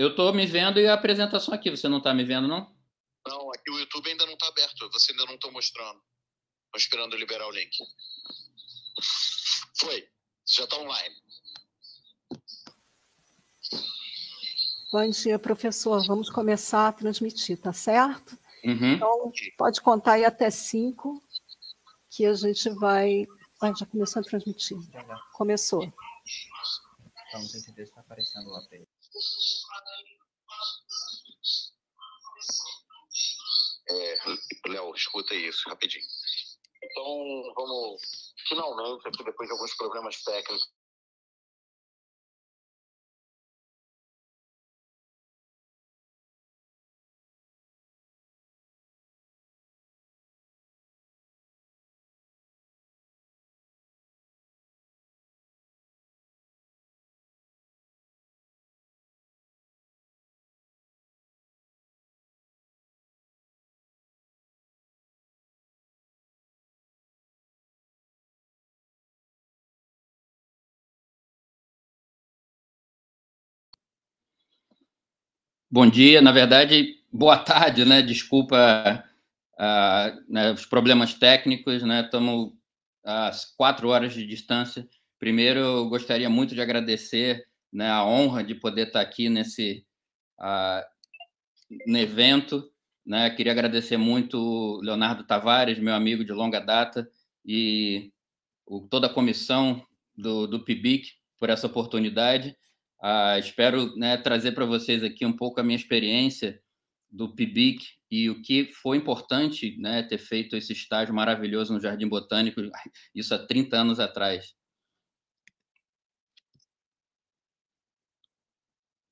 Eu estou me vendo e a apresentação aqui. Você não está me vendo, não? Não, aqui é o YouTube ainda não está aberto. Você ainda não está mostrando. Estou esperando liberar o link. Foi. Você já está online. Bom dia, professor. Vamos começar a transmitir, tá certo? Uhum. Então, pode contar aí até cinco, que a gente vai. Ah, já começou a transmitir. Começou. Então, não sei se está aparecendo lá para ele. É, Léo, escuta isso rapidinho. Então, vamos finalmente, aqui depois de alguns problemas técnicos Bom dia, na verdade, boa tarde, né? Desculpa uh, né, os problemas técnicos, né? Estamos a quatro horas de distância. Primeiro, eu gostaria muito de agradecer né, a honra de poder estar aqui nesse uh, no evento. Né? Queria agradecer muito o Leonardo Tavares, meu amigo de longa data, e o, toda a comissão do, do PIBIC por essa oportunidade. Ah, espero né, trazer para vocês aqui um pouco a minha experiência do PIBIC e o que foi importante né, ter feito esse estágio maravilhoso no Jardim Botânico, isso há 30 anos atrás.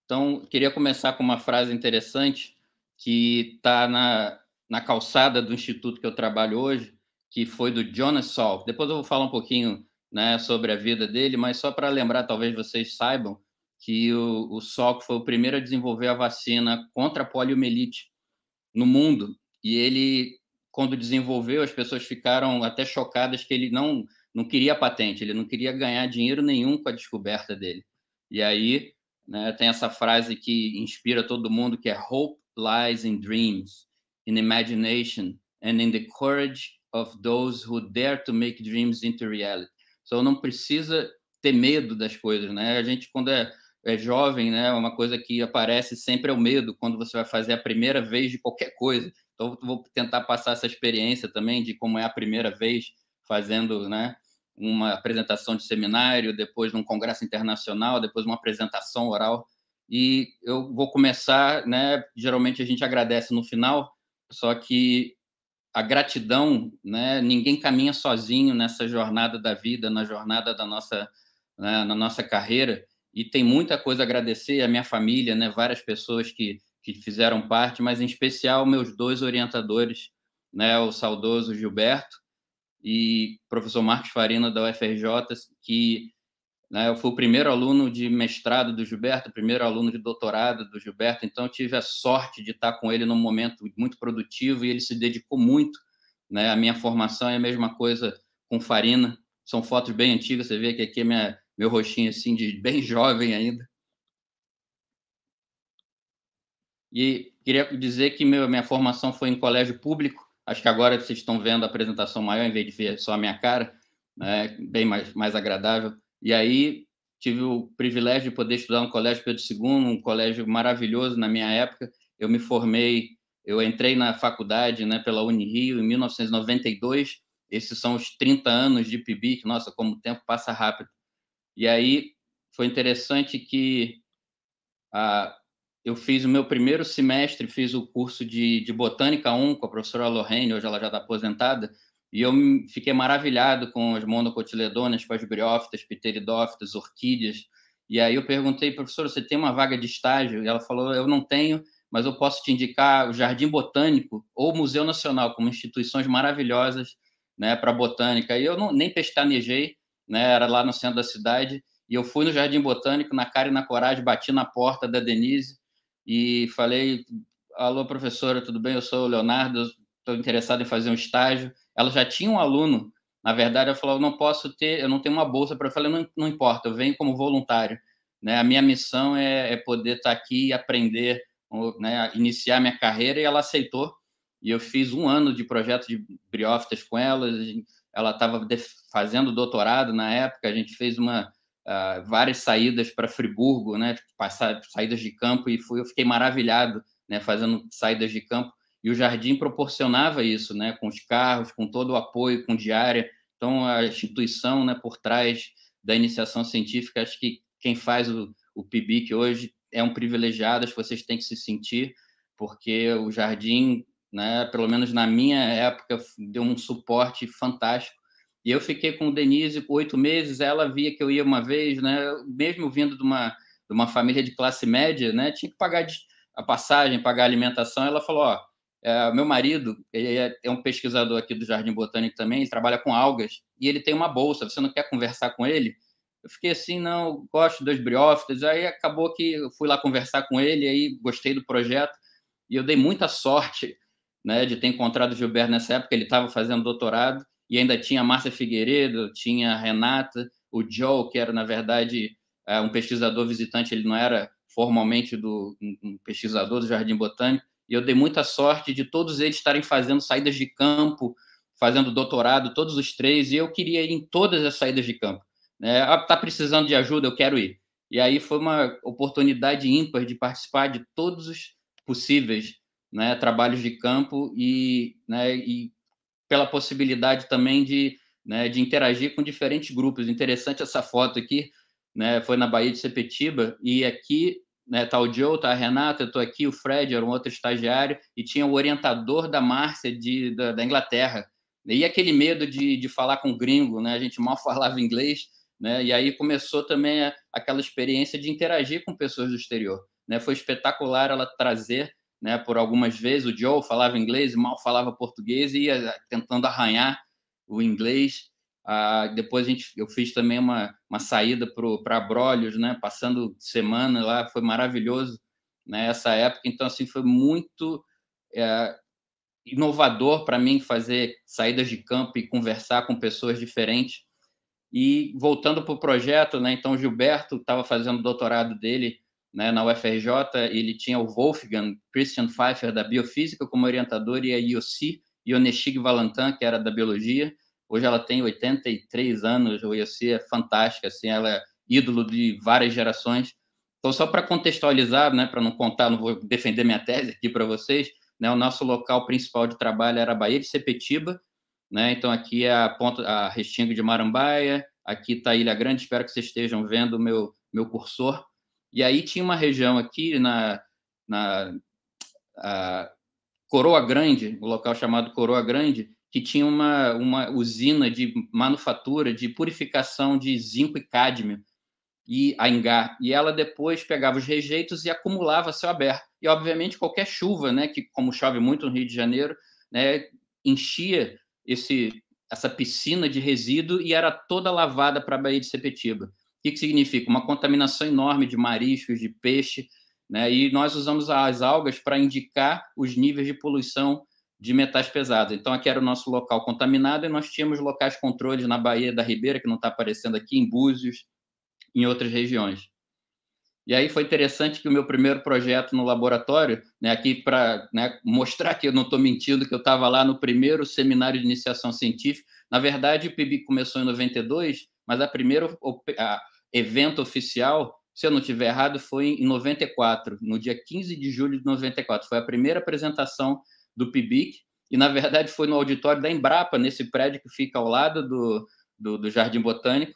Então, queria começar com uma frase interessante que está na, na calçada do instituto que eu trabalho hoje, que foi do Jonas Salk. Depois eu vou falar um pouquinho né, sobre a vida dele, mas só para lembrar, talvez vocês saibam, que o, o foi o primeiro a desenvolver a vacina contra a poliomielite no mundo. E ele, quando desenvolveu, as pessoas ficaram até chocadas que ele não, não queria patente, ele não queria ganhar dinheiro nenhum com a descoberta dele. E aí né, tem essa frase que inspira todo mundo, que é Hope lies in dreams, in imagination, and in the courage of those who dare to make dreams into reality. Então so, não precisa ter medo das coisas, né? A gente, quando é é, jovem, né? É uma coisa que aparece sempre é o medo quando você vai fazer a primeira vez de qualquer coisa. Então, vou tentar passar essa experiência também de como é a primeira vez fazendo, né? Uma apresentação de seminário, depois num congresso internacional, depois uma apresentação oral. E eu vou começar, né? Geralmente a gente agradece no final, só que a gratidão, né? Ninguém caminha sozinho nessa jornada da vida, na jornada da nossa, né? na nossa carreira e tem muita coisa a agradecer à minha família, né? Várias pessoas que, que fizeram parte, mas em especial meus dois orientadores, né? O saudoso Gilberto e professor Marcos Farina da UFRJ, que né, eu fui o primeiro aluno de mestrado do Gilberto, primeiro aluno de doutorado do Gilberto, então tive a sorte de estar com ele num momento muito produtivo e ele se dedicou muito, né? minha formação é a mesma coisa com Farina, são fotos bem antigas, você vê que aqui a minha meu rostinho assim de bem jovem ainda. E queria dizer que meu, minha formação foi em colégio público. Acho que agora vocês estão vendo a apresentação maior em vez de ver só a minha cara, né? bem mais, mais agradável. E aí tive o privilégio de poder estudar no Colégio Pedro II, um colégio maravilhoso na minha época. Eu me formei, eu entrei na faculdade né, pela Unirio em 1992. Esses são os 30 anos de PIBIC. Nossa, como o tempo passa rápido. E aí foi interessante que ah, eu fiz o meu primeiro semestre, fiz o curso de, de Botânica 1 com a professora Lorraine, hoje ela já está aposentada, e eu fiquei maravilhado com as monocotiledonas, com as briófitas, pteridófitas, orquídeas. E aí eu perguntei, professora, você tem uma vaga de estágio? E ela falou, eu não tenho, mas eu posso te indicar o Jardim Botânico ou o Museu Nacional, como instituições maravilhosas né, para botânica. E eu não, nem pestanejei, né? Era lá no centro da cidade. E eu fui no Jardim Botânico, na cara e na coragem, bati na porta da Denise e falei: Alô, professora, tudo bem? Eu sou o Leonardo, estou interessado em fazer um estágio. Ela já tinha um aluno, na verdade, ela falou: não posso ter, eu não tenho uma bolsa para. Eu falei: não, não importa, eu venho como voluntário. Né? A minha missão é, é poder estar tá aqui e aprender, né? iniciar minha carreira. E ela aceitou. E eu fiz um ano de projeto de briófitas com ela ela estava fazendo doutorado na época, a gente fez uma uh, várias saídas para Friburgo, né, tipo, passar saídas de campo e fui, eu fiquei maravilhado, né, fazendo saídas de campo e o jardim proporcionava isso, né, com os carros, com todo o apoio, com diária. Então a instituição, né, por trás da iniciação científica, acho que quem faz o, o PIBIC hoje é um privilegiado, acho que vocês têm que se sentir porque o jardim né? Pelo menos na minha época deu um suporte fantástico. E eu fiquei com o Denise oito meses. Ela via que eu ia uma vez, né? Mesmo vindo de uma de uma família de classe média, né? Tinha que pagar a passagem, pagar a alimentação. Ela falou: ó, é, meu marido é, é, um pesquisador aqui do Jardim Botânico também. Ele trabalha com algas e ele tem uma bolsa. Você não quer conversar com ele? Eu fiquei assim, não, gosto dos briófitas. Aí acabou que eu fui lá conversar com ele, aí gostei do projeto e eu dei muita sorte né, de ter encontrado o Gilberto nessa época, ele estava fazendo doutorado, e ainda tinha a Márcia Figueiredo, tinha a Renata, o Joe, que era, na verdade, é, um pesquisador visitante, ele não era formalmente do, um pesquisador do Jardim Botânico, e eu dei muita sorte de todos eles estarem fazendo saídas de campo, fazendo doutorado, todos os três, e eu queria ir em todas as saídas de campo. está né, ah, precisando de ajuda, eu quero ir. E aí foi uma oportunidade ímpar de participar de todos os possíveis né, trabalhos de campo e, né, e pela possibilidade também de, né, de interagir com diferentes grupos. Interessante essa foto aqui, né, foi na Bahia de Sepetiba, e aqui né, tá o Joe, está a Renata, estou aqui, o Fred era um outro estagiário, e tinha o orientador da Márcia de, da, da Inglaterra. E aquele medo de, de falar com gringo, né? A gente mal falava inglês, né? E aí começou também aquela experiência de interagir com pessoas do exterior, né? Foi espetacular ela trazer né, por algumas vezes. O Joe falava inglês, mal falava português e ia eh, tentando arranhar o inglês. Ah, depois a gente, eu fiz também uma, uma saída para Abrolhos, né, passando semana lá, foi maravilhoso nessa né, época. Então, assim, foi muito é, inovador para mim fazer saídas de campo e conversar com pessoas diferentes. E voltando para o projeto, né, então o Gilberto estava fazendo o doutorado dele né, na UFRJ, ele tinha o Wolfgang Christian Pfeiffer, da Biofísica, como orientador, e a Yossi Yoneshig Valentin, que era da Biologia. Hoje ela tem 83 anos, o Yossi é fantástica, assim, ela é ídolo de várias gerações. Então, só para contextualizar, né, para não contar, não vou defender minha tese aqui para vocês, né, o nosso local principal de trabalho era a Baía de Sepetiba, né, então aqui é a, ponta, a Restingo de Marambaia, aqui está a Ilha Grande, espero que vocês estejam vendo o meu, meu cursor, e aí tinha uma região aqui na, na Coroa Grande, um local chamado Coroa Grande, que tinha uma, uma usina de manufatura, de purificação de zinco e cádmio e a engar. E ela depois pegava os rejeitos e acumulava céu aberto. E, obviamente, qualquer chuva, né, que como chove muito no Rio de Janeiro, né, enchia esse, essa piscina de resíduo e era toda lavada para a Baía de Sepetiba. O que, significa? Uma contaminação enorme de mariscos, de peixe, né? E nós usamos as algas para indicar os níveis de poluição de metais pesados. Então, aqui era o nosso local contaminado e nós tínhamos locais controles na Baía da Ribeira, que não está aparecendo aqui, em Búzios, em outras regiões. E aí foi interessante que o meu primeiro projeto no laboratório, né, aqui para né, mostrar que eu não estou mentindo, que eu estava lá no primeiro seminário de iniciação científica. Na verdade, o PIB começou em 92, mas a primeira, evento oficial, se eu não estiver errado, foi em 94, no dia 15 de julho de 94. Foi a primeira apresentação do PIBIC, e na verdade foi no auditório da Embrapa, nesse prédio que fica ao lado do, do, do Jardim Botânico.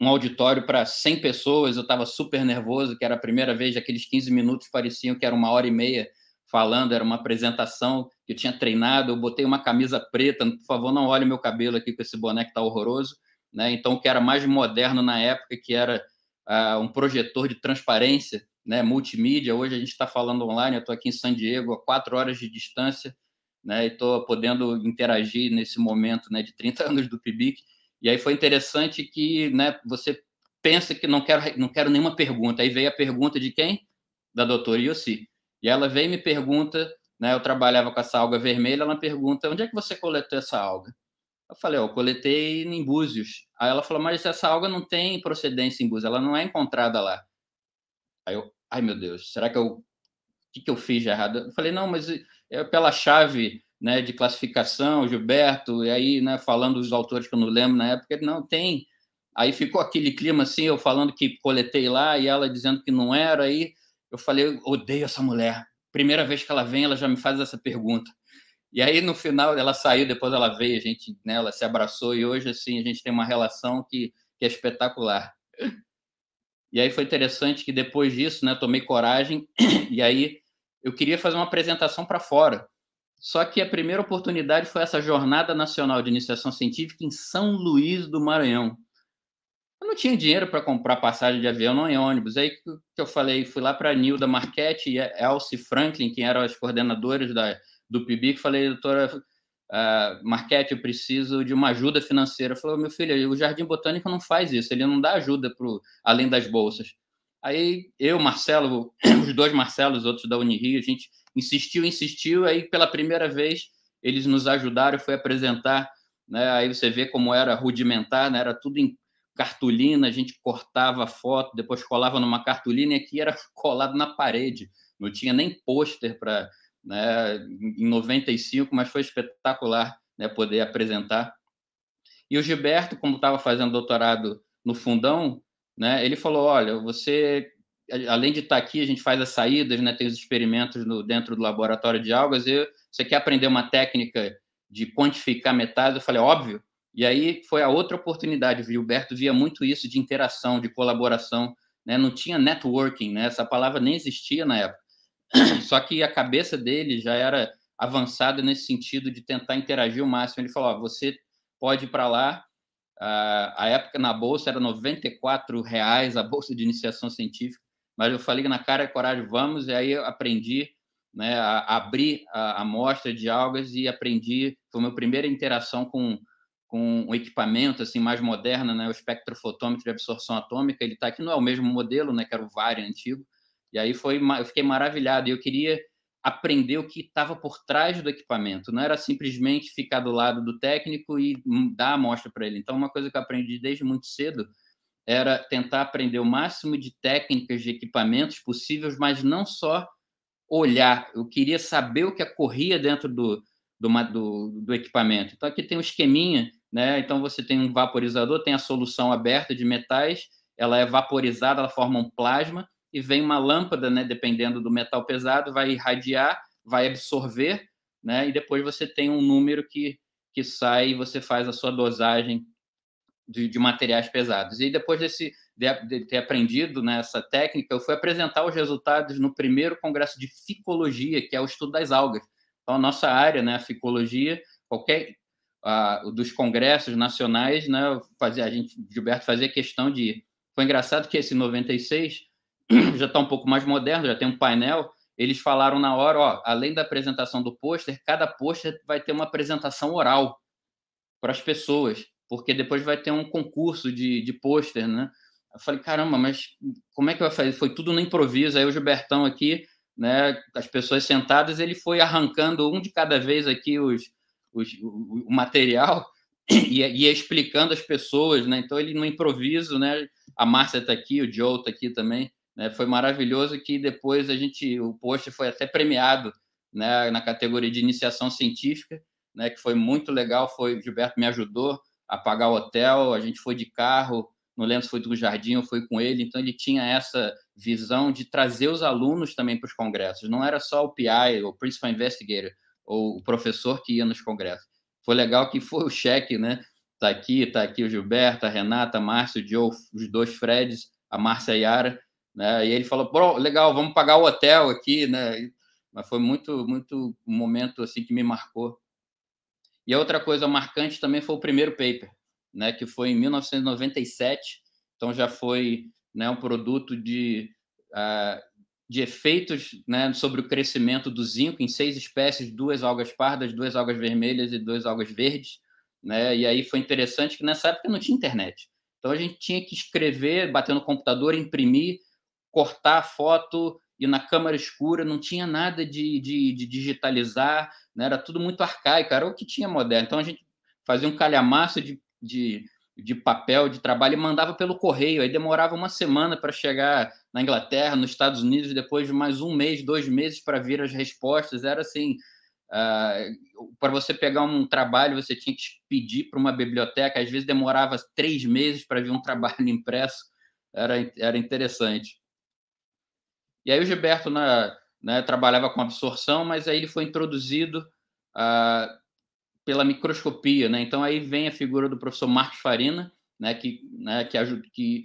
Um auditório para 100 pessoas, eu estava super nervoso, que era a primeira vez, aqueles 15 minutos pareciam que era uma hora e meia falando, era uma apresentação que eu tinha treinado, eu botei uma camisa preta, por favor, não olhe meu cabelo aqui com esse boné que está horroroso né? Então, o que era mais moderno na época, que era uh, um projetor de transparência, né? multimídia, hoje a gente está falando online, eu estou aqui em San Diego, a quatro horas de distância, né? e estou podendo interagir nesse momento né? de 30 anos do PIBIC. E aí foi interessante que né? você pensa que não quero, não quero nenhuma pergunta, aí veio a pergunta de quem? Da doutora Yossi. E ela veio e me pergunta, né, eu trabalhava com essa alga vermelha, ela pergunta, onde é que você coletou essa alga? Eu falei, ó, eu coletei em Búzios. Aí ela falou, mas essa alga não tem procedência em Búzios, ela não é encontrada lá. Aí eu, ai meu Deus, será que eu. O que, que eu fiz de errado? Eu falei, não, mas é pela chave né, de classificação, Gilberto, e aí, né, falando os autores que eu não lembro na época, não, tem. Aí ficou aquele clima assim, eu falando que coletei lá e ela dizendo que não era, aí eu falei, odeio essa mulher. Primeira vez que ela vem, ela já me faz essa pergunta. E aí, no final, ela saiu, depois ela veio, a gente, né, se abraçou e hoje, assim, a gente tem uma relação que, que é espetacular. E aí foi interessante que depois disso, né, tomei coragem e aí eu queria fazer uma apresentação para fora. Só que a primeira oportunidade foi essa Jornada Nacional de Iniciação Científica em São Luís do Maranhão. Eu não tinha dinheiro para comprar passagem de avião, não em é ônibus. Aí que eu falei, fui lá para Nilda Marquette e Elsie Franklin, que eram as coordenadoras da, do que falei, doutora uh, Marquete, eu preciso de uma ajuda financeira. Falou, meu filho, o Jardim Botânico não faz isso, ele não dá ajuda pro, além das bolsas. Aí eu, Marcelo, os dois Marcelos, outros da Unirio, a gente insistiu, insistiu, aí pela primeira vez eles nos ajudaram, foi apresentar, né? aí você vê como era rudimentar, né? era tudo em cartolina, a gente cortava foto, depois colava numa cartolina e aqui era colado na parede, não tinha nem pôster para né, em 95, mas foi espetacular né, poder apresentar. E o Gilberto, como estava fazendo doutorado no Fundão, né, ele falou: olha, você, além de estar tá aqui, a gente faz as saídas, né, tem os experimentos no, dentro do laboratório de algas, e você quer aprender uma técnica de quantificar metais? Eu falei: óbvio. E aí foi a outra oportunidade. O Gilberto via muito isso de interação, de colaboração. Né? Não tinha networking, né? essa palavra nem existia na época. Só que a cabeça dele já era avançada nesse sentido de tentar interagir o máximo. Ele falou: oh, você pode ir para lá. Uh, a época na bolsa era 94 reais a bolsa de iniciação científica, mas eu falei na cara e é coragem, vamos. E aí aprendi né, a, a abrir a amostra de algas e aprendi. Foi a minha primeira interação com com um equipamento assim mais moderno, né, o espectrofotômetro de absorção atômica, ele está aqui não é o mesmo modelo, né, que era o VARI antigo, e aí foi, eu fiquei maravilhado. E eu queria aprender o que estava por trás do equipamento. Não era simplesmente ficar do lado do técnico e dar a amostra para ele. Então, uma coisa que eu aprendi desde muito cedo era tentar aprender o máximo de técnicas de equipamentos possíveis, mas não só olhar. Eu queria saber o que ocorria dentro do, do, do, do equipamento. Então, aqui tem um esqueminha, né? Então, você tem um vaporizador, tem a solução aberta de metais, ela é vaporizada, ela forma um plasma, e vem uma lâmpada, né, dependendo do metal pesado, vai irradiar, vai absorver, né, e depois você tem um número que, que sai e você faz a sua dosagem de, de materiais pesados. E depois desse, de, de ter aprendido né, essa técnica, eu fui apresentar os resultados no primeiro congresso de ficologia, que é o estudo das algas. Então, a nossa área, né, a ficologia, qualquer dos congressos nacionais, né, fazia, a gente, Gilberto, fazia questão de. Foi engraçado que esse 96 já está um pouco mais moderno, já tem um painel. Eles falaram na hora, ó, além da apresentação do pôster, cada pôster vai ter uma apresentação oral para as pessoas, porque depois vai ter um concurso de, de pôster, né? Eu falei, caramba, mas como é que vai fazer? Foi tudo no improviso. Aí o Gilbertão aqui, né, as pessoas sentadas, ele foi arrancando um de cada vez aqui os, os o, o, material e ia explicando as pessoas, né? Então ele no improviso, né? A Márcia está aqui, o Joe está aqui também. Né? Foi maravilhoso que depois a gente, o post foi até premiado né, na categoria de iniciação científica, né, que foi muito legal. Foi Gilberto me ajudou a pagar o hotel, a gente foi de carro, não lembro foi do Jardim ou foi com ele. Então ele tinha essa visão de trazer os alunos também para os congressos. Não era só o PI, o Principal Investigator, ou o professor que ia nos congressos. Foi legal que foi o cheque, né? Tá aqui, tá aqui o Gilberto, a Renata, a Márcio, o Joe, os dois Freds, a Márcia Yara, né? E ele falou, legal, vamos pagar o hotel aqui, né? Mas foi muito, muito um momento assim que me marcou. E a outra coisa marcante também foi o primeiro paper, né? Que foi em 1997, então já foi né, um produto de uh, de efeitos né, sobre o crescimento do zinco em seis espécies, duas algas pardas, duas algas vermelhas e duas algas verdes. Né? E aí foi interessante que nessa época não tinha internet. Então a gente tinha que escrever, bater no computador, imprimir cortar a foto e na câmara escura, não tinha nada de, de, de digitalizar, né? era tudo muito arcaico, era o que tinha moderno. Então a gente fazia um calhamaço de, de, de papel, de trabalho e mandava pelo correio, aí demorava uma semana para chegar na Inglaterra, nos Estados Unidos, depois de mais um mês, dois meses para vir as respostas, era assim. Uh, para você pegar um trabalho, você tinha que pedir para uma biblioteca, às vezes demorava três meses para vir um trabalho impresso, era, era interessante. E aí o Gilberto na, né, né, trabalhava com absorção, mas aí ele foi introduzido ah, pela microscopia. Né? Então aí vem a figura do professor Marcos Farina, né, que, né, que, que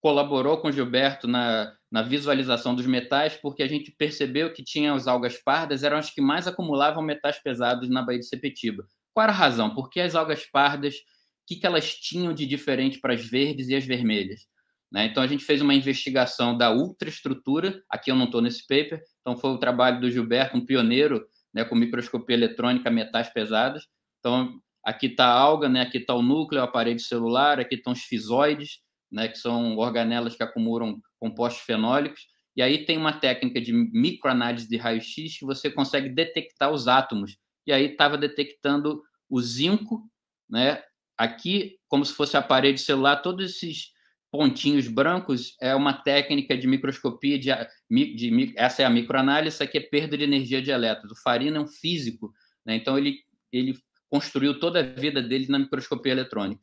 colaborou com o Gilberto na, na visualização dos metais, porque a gente percebeu que tinha as algas pardas, eram as que mais acumulavam metais pesados na Baía de Sepetiba. Qual era a razão? Porque as algas pardas, o que, que elas tinham de diferente para as verdes e as vermelhas? Né? Então, a gente fez uma investigação da ultraestrutura, aqui eu não estou nesse paper, então foi o trabalho do Gilberto, um pioneiro né, com microscopia eletrônica, metais pesados. Então, aqui está a alga, né, aqui está o núcleo, o aparelho celular, aqui estão os fisoides, né, que são organelas que acumulam compostos fenólicos. E aí tem uma técnica de microanálise de raio-x que você consegue detectar os átomos. E aí estava detectando o zinco, né? Aqui, como se fosse a parede celular, todos esses pontinhos brancos é uma técnica de microscopia, de, de, de essa é a microanálise, essa aqui é perda de energia de elétrons. O Farina é um físico, né? então ele, ele construiu toda a vida dele na microscopia eletrônica.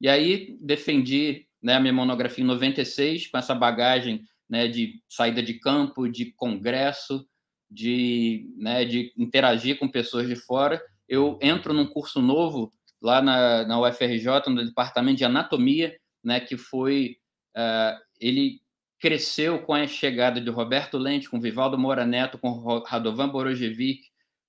E aí defendi né, a minha monografia em 96, com essa bagagem né, de saída de campo, de congresso, de, né, de interagir com pessoas de fora. Eu entro num curso novo lá na, na UFRJ, no Departamento de Anatomia, né, que foi uh, ele cresceu com a chegada de Roberto Lente, com Vivaldo Mora Neto, com Radovan Borojevic,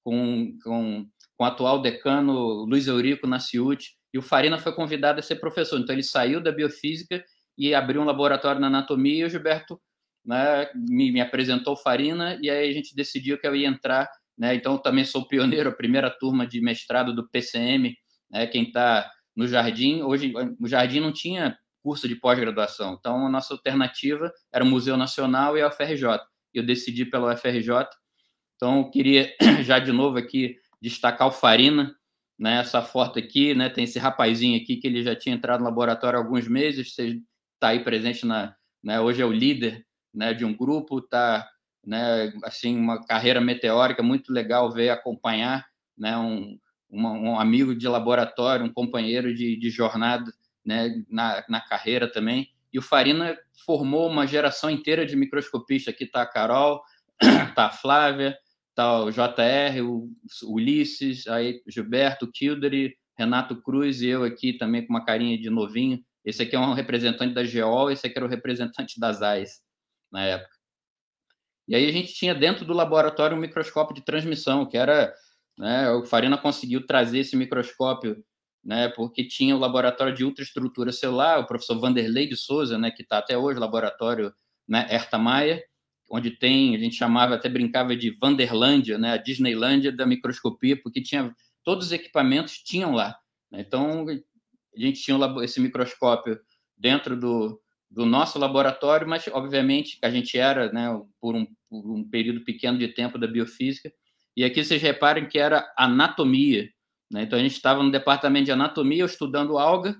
com, com, com o atual decano Luiz Eurico Naciuti, e o Farina foi convidado a ser professor. Então ele saiu da biofísica e abriu um laboratório na anatomia, e o Gilberto né, me, me apresentou Farina, e aí a gente decidiu que eu ia entrar né? Então, também sou pioneiro, a primeira turma de mestrado do PCM, né? quem está no jardim. Hoje, o jardim não tinha curso de pós-graduação. Então, a nossa alternativa era o Museu Nacional e a UFRJ. Eu decidi pela UFRJ. Então, eu queria já de novo aqui destacar o Farina, né? Essa foto aqui, né? Tem esse rapazinho aqui que ele já tinha entrado no laboratório há alguns meses. Você está aí presente na, né? Hoje é o líder, né? De um grupo, Está né? Assim, uma carreira meteórica muito legal ver acompanhar, né? Um, uma, um amigo de laboratório, um companheiro de, de jornada né, na, na carreira também. E o Farina formou uma geração inteira de microscopistas. Aqui está a Carol, está a Flávia, está o JR, o Ulisses, aí Gilberto, Kildare, Renato Cruz e eu aqui também com uma carinha de novinho. Esse aqui é um representante da Geol, esse aqui era o representante das AIS na época. E aí a gente tinha dentro do laboratório um microscópio de transmissão, que era. Né, o Farina conseguiu trazer esse microscópio né, porque tinha o laboratório de ultraestrutura celular, o professor Vanderlei de Souza, né, que está até hoje, laboratório né, Erta Maia, onde tem, a gente chamava, até brincava de Vanderlândia, né, a Disneylândia da microscopia, porque tinha todos os equipamentos tinham lá. Né? Então, a gente tinha esse microscópio dentro do, do nosso laboratório, mas, obviamente, a gente era, né, por um, por um período pequeno de tempo da biofísica, e aqui vocês reparem que era anatomia, né? Então a gente estava no departamento de anatomia eu estudando alga,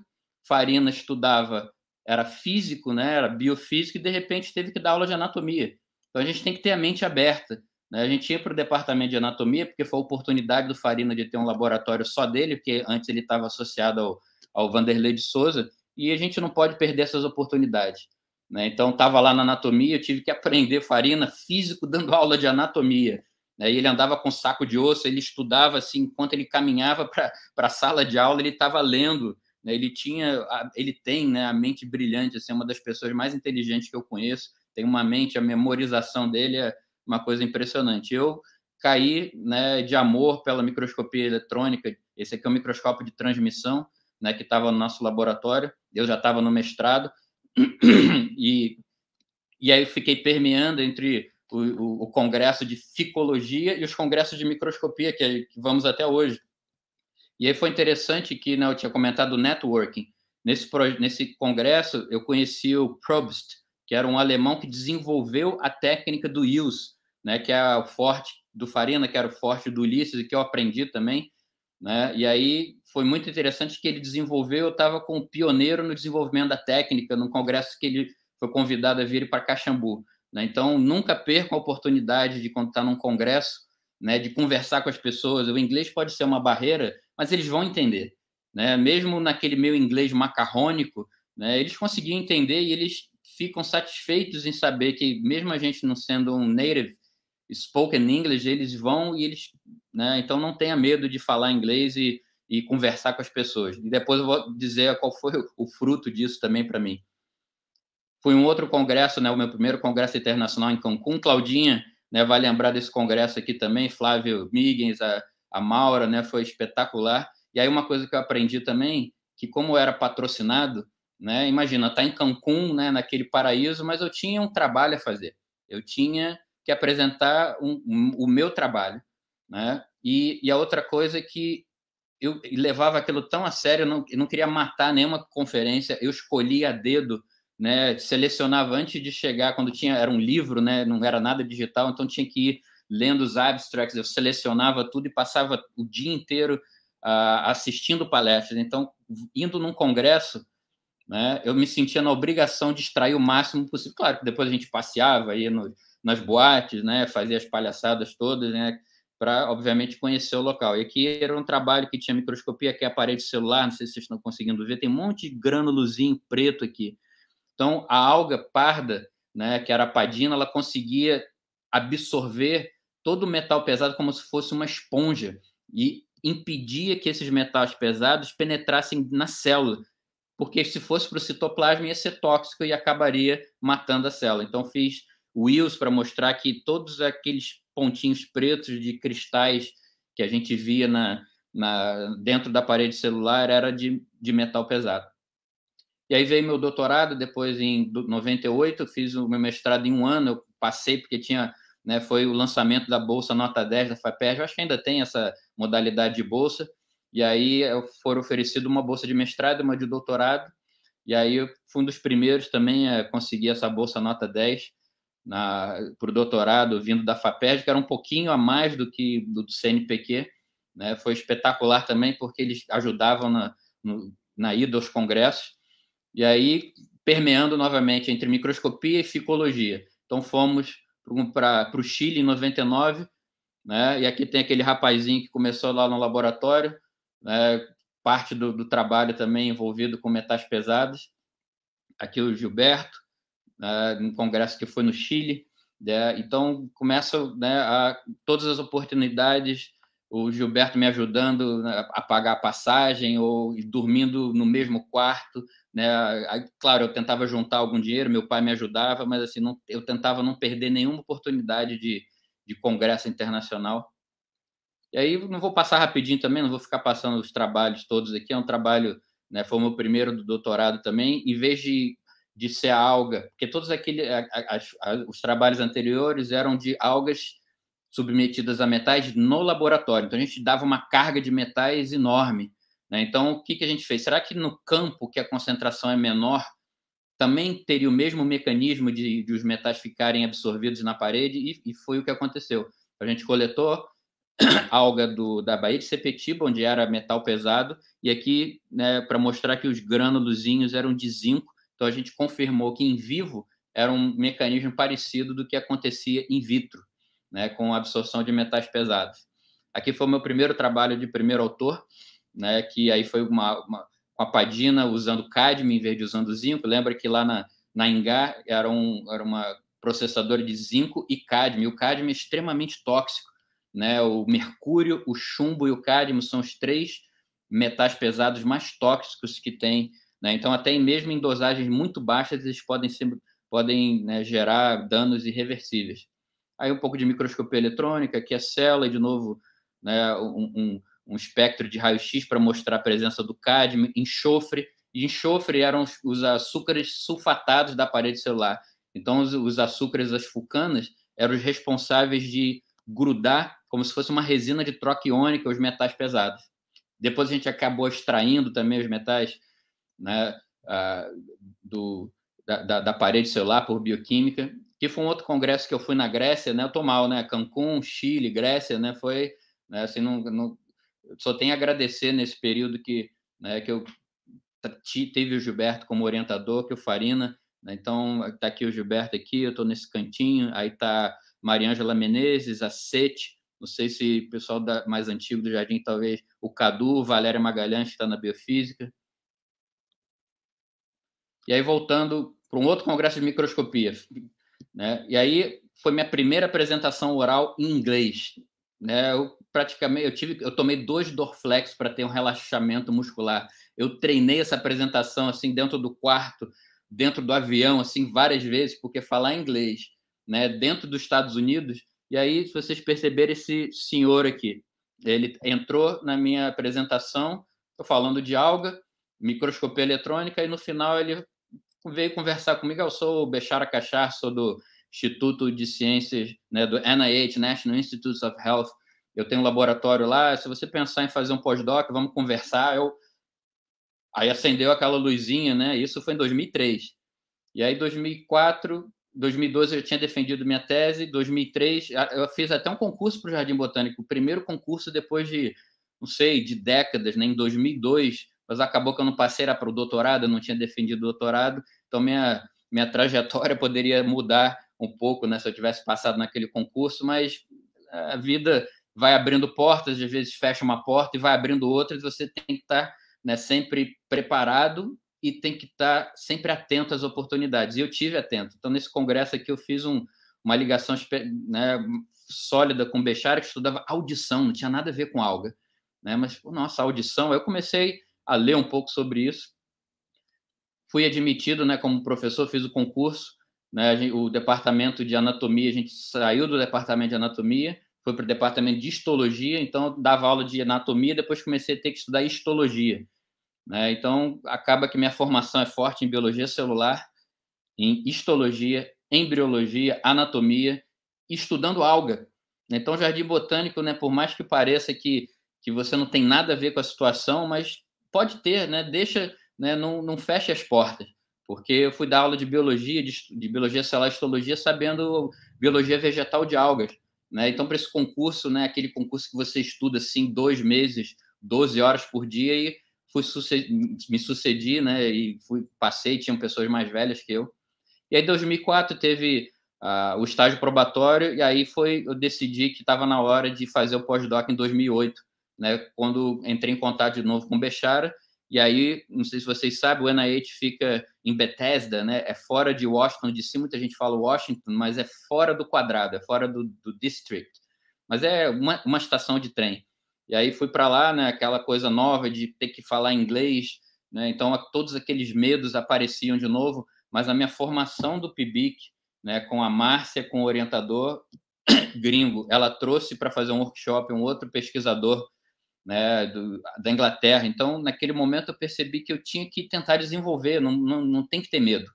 Farina estudava, era físico, né? era biofísico, e de repente teve que dar aula de anatomia. Então a gente tem que ter a mente aberta. Né? A gente ia para o departamento de anatomia, porque foi a oportunidade do Farina de ter um laboratório só dele, que antes ele estava associado ao, ao Vanderlei de Souza, e a gente não pode perder essas oportunidades. Né? Então, estava lá na anatomia, eu tive que aprender Farina, físico, dando aula de anatomia. Né, e ele andava com saco de osso, ele estudava assim, enquanto ele caminhava para a sala de aula, ele estava lendo. Né? Ele tinha, ele tem né, a mente brilhante, assim, é uma das pessoas mais inteligentes que eu conheço. Tem uma mente, a memorização dele é uma coisa impressionante. Eu caí né, de amor pela microscopia eletrônica. Esse aqui é um microscópio de transmissão, né, que estava no nosso laboratório. Eu já estava no mestrado e e aí eu fiquei permeando entre o, o, congresso de ficologia e os congressos de microscopia, que, é, que vamos até hoje. E aí foi interessante que, né, eu tinha comentado networking. Nesse, nesse congresso, eu conheci o Probst, que era um alemão que desenvolveu a técnica do ILS, né, que é o forte do Farina, que era o forte do Ulisses, e que eu aprendi também. Né? E aí foi muito interessante que ele desenvolveu, eu estava com um pioneiro no desenvolvimento da técnica, num congresso que ele foi convidado a vir para Caxambu. Né? Então, nunca percam a oportunidade de, quando está num congresso, né, de conversar com as pessoas. O inglês pode ser uma barreira, mas eles vão entender. Né? Mesmo naquele meu inglês macarrônico, né, eles conseguiam entender e eles ficam satisfeitos em saber que, mesmo a gente não sendo um native spoken English, eles vão e eles. Né, então, não tenha medo de falar inglês e, e conversar com as pessoas. E depois eu vou dizer qual foi o fruto disso também para mim. Fui um outro congresso, né, o meu primeiro congresso internacional em Cancún. Claudinha né, vai lembrar desse congresso aqui também, Flávio Migens, a, a Maura, né, foi espetacular. E aí uma coisa que eu aprendi também, que como era patrocinado, né, imagina, tá em Cancún, né, naquele paraíso, mas eu tinha um trabalho a fazer. Eu tinha que apresentar um, um, o meu trabalho, né? E, e, a outra coisa é que eu levava aquilo tão a sério, eu não, eu não queria matar nenhuma conferência, eu escolhia a dedo né? Selecionava antes de chegar, quando tinha era um livro, né? Não era nada digital, então tinha que ir lendo os abstracts. Eu selecionava tudo e passava o dia inteiro uh, assistindo palestras. Então, indo num congresso, né? Eu me sentia na obrigação de extrair o máximo possível. Claro que depois a gente passeava aí no, nas boates, né? Fazia as palhaçadas todas, né? para, obviamente, conhecer o local. E aqui era um trabalho que tinha microscopia, que é aparelho celular, não sei se vocês estão conseguindo ver, tem um monte de granulozinho preto aqui. Então, a alga parda, né, que era a padina, ela conseguia absorver todo o metal pesado como se fosse uma esponja e impedia que esses metais pesados penetrassem na célula, porque se fosse para o citoplasma ia ser tóxico e acabaria matando a célula. Então, fiz wheels para mostrar que todos aqueles pontinhos pretos de cristais que a gente via na, na, dentro da parede celular era de, de metal pesado. E aí veio meu doutorado, depois em 98, fiz o meu mestrado em um ano, eu passei porque tinha, né, foi o lançamento da bolsa nota 10 da FAPERJ, acho que ainda tem essa modalidade de bolsa. E aí foram oferecido uma bolsa de mestrado, uma de doutorado. E aí eu fui um dos primeiros também a conseguir essa bolsa nota 10 para o doutorado, vindo da FAPERJ, que era um pouquinho a mais do que do, do CNPq. Né? Foi espetacular também, porque eles ajudavam na, no, na ida aos congressos. E aí, permeando novamente entre microscopia e psicologia. Então, fomos para o Chile em 99, né? e aqui tem aquele rapazinho que começou lá no laboratório, né? parte do, do trabalho também envolvido com metais pesados. Aqui o Gilberto, né? um congresso que foi no Chile. Né? Então, começam né, a, todas as oportunidades o Gilberto me ajudando a pagar a passagem ou dormindo no mesmo quarto, né? Claro, eu tentava juntar algum dinheiro, meu pai me ajudava, mas assim não, eu tentava não perder nenhuma oportunidade de, de congresso internacional. E aí não vou passar rapidinho também, não vou ficar passando os trabalhos todos aqui. É um trabalho, né? Foi o meu primeiro do doutorado também. Em vez de de ser a alga, porque todos aqueles os trabalhos anteriores eram de algas submetidas a metais no laboratório. Então, a gente dava uma carga de metais enorme. Né? Então, o que, que a gente fez? Será que no campo, que a concentração é menor, também teria o mesmo mecanismo de, de os metais ficarem absorvidos na parede? E, e, foi o que aconteceu. A gente coletou alga do, da Baía de Sepetiba, onde era metal pesado, e aqui, né, para mostrar que os granulozinhos eram de zinco, então a gente confirmou que em vivo era um mecanismo parecido do que acontecia in vitro né, com absorção de metais pesados. Aqui foi o meu primeiro trabalho de primeiro autor, né, que aí foi uma, uma com a Padina usando cadmio em vez de usando zinco. Lembra que lá na, na Engar era, um, era uma processadora de zinco e cadmio. O cadmio é extremamente tóxico. Né? O mercúrio, o chumbo e o cadmio são os três metais pesados mais tóxicos que tem. Né? Então, até mesmo em dosagens muito baixas, eles podem, ser, podem né, gerar danos irreversíveis aí um pouco de microscopia eletrônica, aqui a é célula, e de novo né, um, um, um espectro de raio-x para mostrar a presença do cádmio, enxofre, e enxofre eram os açúcares sulfatados da parede celular. Então, os, os açúcares, as fulcanas, eram os responsáveis de grudar como se fosse uma resina de troca iônica os metais pesados. Depois a gente acabou extraindo também os metais né, ah, do, da, da, da, parede celular por bioquímica que foi um outro congresso que eu fui na Grécia, né? Eu tô mal, né? Cancún, Chile, Grécia, né? Foi, né? assim, não, não, só tenho a agradecer nesse período que, né, que eu teve o Gilberto como orientador, que o Farina, né? Então, tá aqui o Gilberto aqui, eu tô nesse cantinho, aí tá Mariângela Menezes, a Sete, não sei se o pessoal da, mais antigo do Jardim, talvez o Cadu, Valéria Magalhães, que está na Biofísica. E aí, voltando para um outro congresso de microscopia, né? E aí foi minha primeira apresentação oral em inglês. Né? Eu praticamente eu tive, eu tomei dois Dorflex para ter um relaxamento muscular. Eu treinei essa apresentação assim dentro do quarto, dentro do avião, assim várias vezes, porque falar inglês, né? Dentro dos Estados Unidos. E aí, se vocês perceberem esse senhor aqui, ele entrou na minha apresentação, Estou falando de alga, microscopia eletrônica, e no final ele veio conversar comigo. Eu sou o Bechara Cachar, sou do Instituto de Ciências, né, do NIH, National Institutes of Health. Eu tenho um laboratório lá. Se você pensar em fazer um pós-doc, vamos conversar. Eu... Aí acendeu aquela luzinha, né? Isso foi em 2003. E aí, 2004, 2012 eu tinha defendido minha tese, 2003 eu fiz até um concurso para o Jardim Botânico, o primeiro concurso depois de, não sei, de décadas, né? em 2002 mas acabou que eu não passei para o doutorado, eu não tinha defendido o doutorado, então minha, minha trajetória poderia mudar um pouco né, se eu tivesse passado naquele concurso, mas a vida vai abrindo portas, às vezes fecha uma porta e vai abrindo outras, você tem que estar tá, né, sempre preparado e tem que estar tá sempre atento às oportunidades. E eu tive atento. Então, nesse congresso aqui, eu fiz um, uma ligação né, sólida com o Bechara, que estudava audição, não tinha nada a ver com alga. Né? Mas, nossa, audição. Eu comecei a ler um pouco sobre isso. Fui admitido né, como professor, fiz o concurso. Né, gente, o departamento de anatomia, a gente saiu do departamento de anatomia, foi para o departamento de histologia, então dava aula de anatomia, depois comecei a ter que estudar histologia. Né? Então, acaba que minha formação é forte em biologia celular, em histologia, embriologia, anatomia, estudando alga. Né. Então, jardim botânico, né, por mais que pareça que, que você não tem nada a ver com a situação, mas pode ter, né? Deixa, né? Não, não feche as portas. Porque eu fui dar aula de biologia, de, de biologia celular histologia, sabendo biologia vegetal de algas. Né? Então, para esse concurso, né, aquele concurso que você estuda assim dois meses, 12 horas por dia, e fui me sucedi, né, e fui, passei, tinham pessoas mais velhas que eu. E aí, em 2004, teve uh, o estágio probatório, e aí foi, eu decidi que estava na hora de fazer o pós-doc em 2008 né, quando entrei em contato de novo com Bechara, e aí, não sei se vocês sabem, o NIH fica em Bethesda, né, é fora de Washington de DC, muita gente fala Washington, mas é fora do quadrado, é fora do, do district, mas é uma, uma estação de trem. E aí fui para lá, né, aquela coisa nova de ter que falar inglês, né, então todos aqueles medos apareciam de novo, mas a minha formação do PIBIC, né, com a Márcia, com o orientador gringo, ela trouxe para fazer um workshop um outro pesquisador né, do, da Inglaterra. Então, naquele momento, eu percebi que eu tinha que tentar desenvolver, não, não, não tem que ter medo.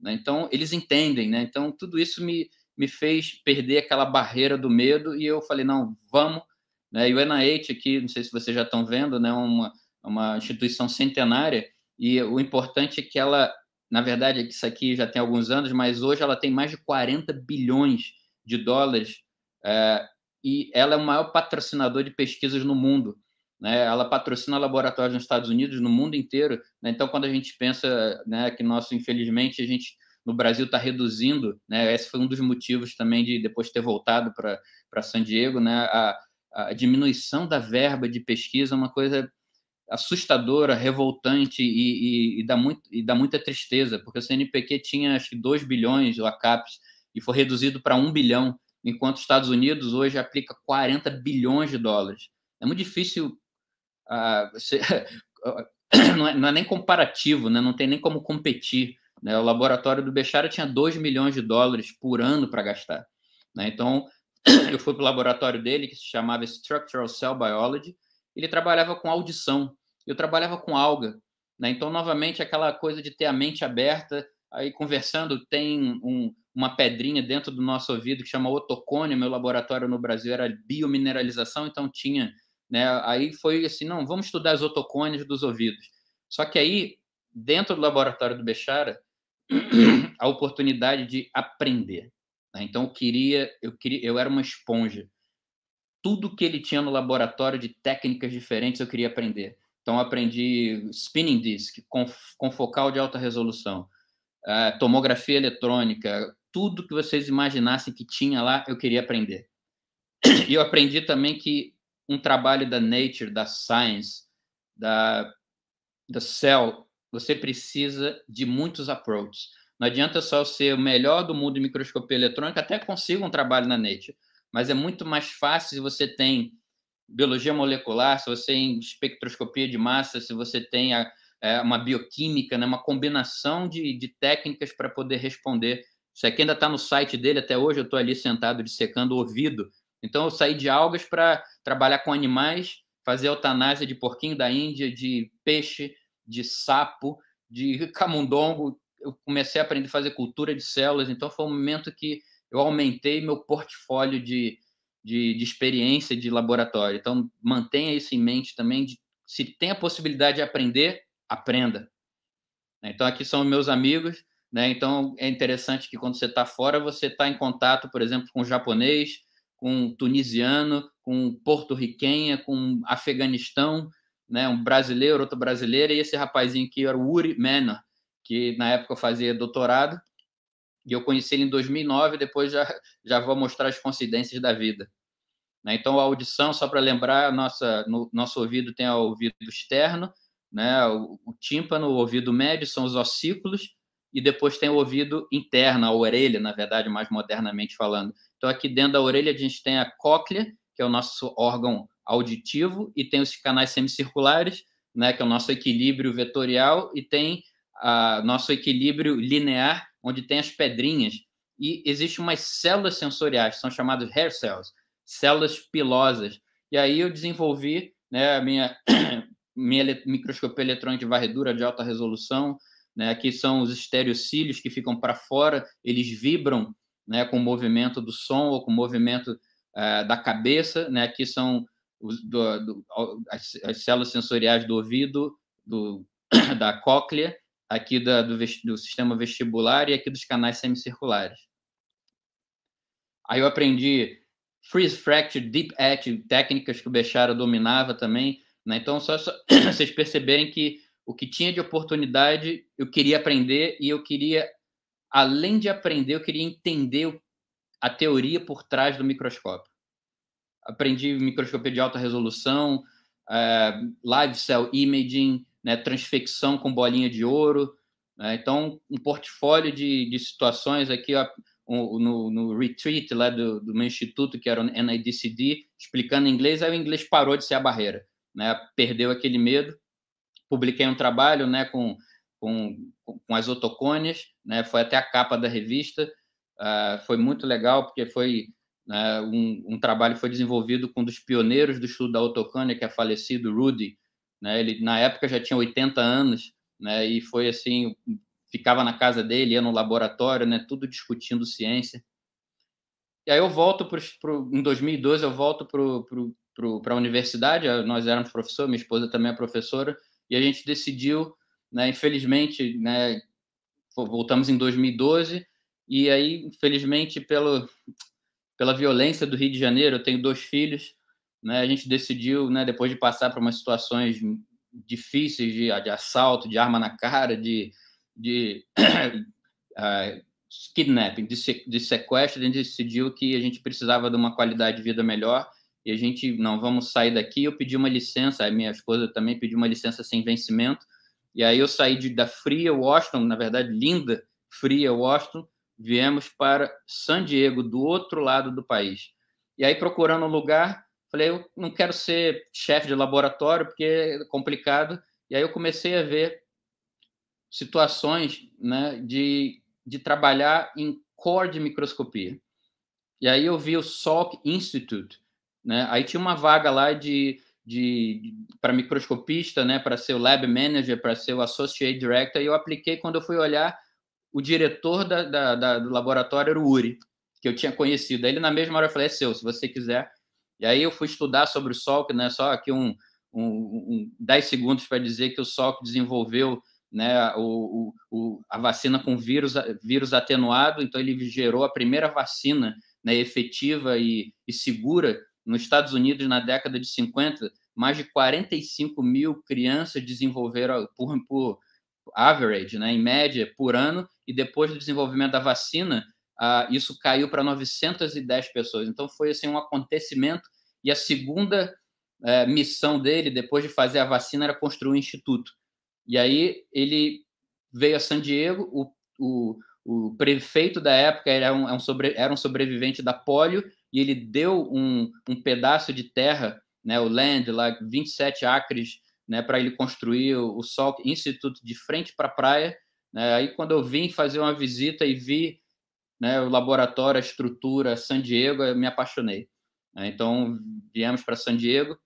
Né? Então, eles entendem. Né? Então, tudo isso me, me fez perder aquela barreira do medo e eu falei, não, vamos. Né? E o NIH aqui, não sei se vocês já estão vendo, é né, uma, uma instituição centenária e o importante é que ela, na verdade, é isso aqui já tem alguns anos, mas hoje ela tem mais de 40 bilhões de dólares é, e ela é o maior patrocinador de pesquisas no mundo. Né? Ela patrocina laboratórios nos Estados Unidos, no mundo inteiro. Né? Então, quando a gente pensa né, que nosso, infelizmente, a gente no Brasil está reduzindo, né? Esse foi um dos motivos também de depois ter voltado para San Diego, né? A, a diminuição da verba de pesquisa é uma coisa assustadora, revoltante e, e, e, dá muito, e dá muita tristeza, porque o CNPq tinha acho que 2 bilhões de ACAPS e foi reduzido para 1 bilhão enquanto os Estados Unidos hoje aplica 40 bilhões de dólares. É muito difícil. Uh, você, não, é, não, é, nem comparativo, né? não tem nem como competir. Né? O laboratório do Bechara tinha 2 milhões de dólares por ano para gastar. Né? Então, eu fui para o laboratório dele, que se chamava Structural Cell Biology. Ele trabalhava com audição, eu trabalhava com alga. Né? Então, novamente, aquela coisa de ter a mente aberta, aí conversando, tem um, uma pedrinha dentro do nosso ouvido que chama otocônio. Meu laboratório no Brasil era biomineralização, então tinha. Né? Aí foi assim: não, vamos estudar as otocônias dos ouvidos. Só que aí, dentro do laboratório do Bechara, a oportunidade de aprender. Né? Então, eu queria, eu queria, eu era uma esponja. Tudo que ele tinha no laboratório de técnicas diferentes eu queria aprender. Então, aprendi spinning disk, com, com focal de alta resolução, uh, tomografia eletrônica, tudo que vocês imaginassem que tinha lá, eu queria aprender. E eu aprendi também que um trabalho da Nature, da Science, da, da Cell, você precisa de muitos approaches. Não adianta só ser o melhor do mundo em microscopia eletrônica, até consigo um trabalho na Nature, mas é muito mais fácil se você tem biologia molecular, se você tem espectroscopia de massa, se você tem a, é, uma bioquímica, né, uma combinação de, de técnicas para poder responder isso aqui ainda está no site dele até hoje. Eu estou ali sentado dissecando o ouvido. Então eu saí de algas para trabalhar com animais, fazer eutanásia de porquinho da Índia, de peixe, de sapo, de camundongo. Eu comecei a aprender a fazer cultura de células. Então foi um momento que eu aumentei meu portfólio de, de, de experiência de laboratório. Então mantenha isso em mente também. De, se tem a possibilidade de aprender, aprenda. Né? Então aqui são meus amigos né? Então, é interessante que quando você está fora, você está em contato, por exemplo, com japonês, com tunisiano, com porto-riquenha, com afeganistão, né? um brasileiro, outro brasileiro, e esse rapazinho aqui era o Uri Mena, que na época fazia doutorado, e eu conheci ele em 2009, depois já, já vou mostrar as coincidências da vida. Né? Então, a audição, só para lembrar, nossa, no, nosso ouvido tem o ouvido externo, né? o, o tímpano, o ouvido médio são os ossículos, e depois tem o ouvido interno, a orelha, na verdade, mais modernamente falando. Então, aqui dentro da orelha, a gente tem a cóclea, que é o nosso órgão auditivo, e tem os canais semicirculares, né, que é o nosso equilíbrio vetorial, e tem a nosso equilíbrio linear, onde tem as pedrinhas. E existem umas células sensoriais, são chamadas hair cells, células pilosas. E aí eu desenvolvi né, a minha, minha microscopia eletrônica de varredura de alta resolução, né, que são os estereocílios que ficam para fora, eles vibram né, com o movimento do som ou com o movimento uh, da cabeça, né, que são os, do, do, as, as, células sensoriais do ouvido, do, da cóclea, aqui da, do, do sistema vestibular e aqui dos canais semicirculares. Aí eu aprendi freeze fracture, deep etch, técnicas que o Bechara dominava também. Né? Então, só, só vocês perceberem que o que tinha de oportunidade, eu queria aprender e eu queria, além de aprender, eu queria entender a teoria por trás do microscópio. Aprendi microscopia de alta resolução, uh, live cell imaging, né, transfecção com bolinha de ouro. Né? então, um portfólio de, de situações aqui. Ó, no, no, retreat lá do, do, meu instituto, que era o NIDCD, explicando em inglês, aí o inglês parou de ser a barreira, né? Perdeu aquele medo publiquei um trabalho né, com, com, com as otocônias, né, foi até a capa da revista, uh, foi muito legal, porque foi uh, um, um, trabalho foi desenvolvido com um dos pioneiros do estudo da otocônia, que é falecido, Rudy, né, ele na época já tinha 80 anos, né, e foi assim, ficava na casa dele, ia no laboratório, né, tudo discutindo ciência. E aí eu volto para em 2012 eu volto para a universidade, nós éramos professor, minha esposa também é professora, e a gente decidiu, né, infelizmente, né, voltamos em 2012 e aí, infelizmente, pelo, pela violência do Rio de Janeiro, eu tenho dois filhos, né, a gente decidiu, né, depois de passar por umas situações difíceis de, de assalto, de arma na cara, de, de uh, kidnapping, de, de sequestro, a gente decidiu que a gente precisava de uma qualidade de vida melhor e a gente, não, vamos sair daqui. Eu pedi uma licença, a minha esposa também pediu uma licença sem vencimento. E aí eu saí de, da fria Washington, na verdade, linda, fria Washington, viemos para San Diego, do outro lado do país. E aí, procurando um lugar, falei, eu não quero ser chefe de laboratório, porque é complicado. E aí eu comecei a ver situações né, de, de trabalhar em core de microscopia. E aí eu vi o Salk Institute, né? Aí tinha uma vaga lá de, de para microscopista, né? para ser o lab manager, para ser o associate director, e eu apliquei quando eu fui olhar o diretor da, da, da, do laboratório era o Uri, que eu tinha conhecido. Aí ele na mesma hora falou: é seu, se você quiser. E aí eu fui estudar sobre o sol, que né, só aqui um, um, um 10 segundos para dizer que o sol desenvolveu né, o, o, a vacina com vírus, vírus atenuado, então ele gerou a primeira vacina né, efetiva e, e segura nos Estados Unidos, na década de 50, mais de 45 mil crianças desenvolveram, por, por average, né, em média, por ano, e depois do desenvolvimento da vacina, uh, isso caiu para 910 pessoas. Então, foi assim, um acontecimento. E a segunda uh, missão dele, depois de fazer a vacina, era construir um instituto. E aí, ele veio a San Diego, o, o, o prefeito da época era um, era é um, sobre, era um sobrevivente da polio, e ele deu um, um pedaço de terra, né, o land, lá, 27 acres, né, para ele construir o, o Sol Instituto de frente para a praia. Né? Aí, quando eu vim fazer uma visita e vi né, o laboratório, a estrutura, San Diego, eu me apaixonei. Né? Então, viemos para San Diego.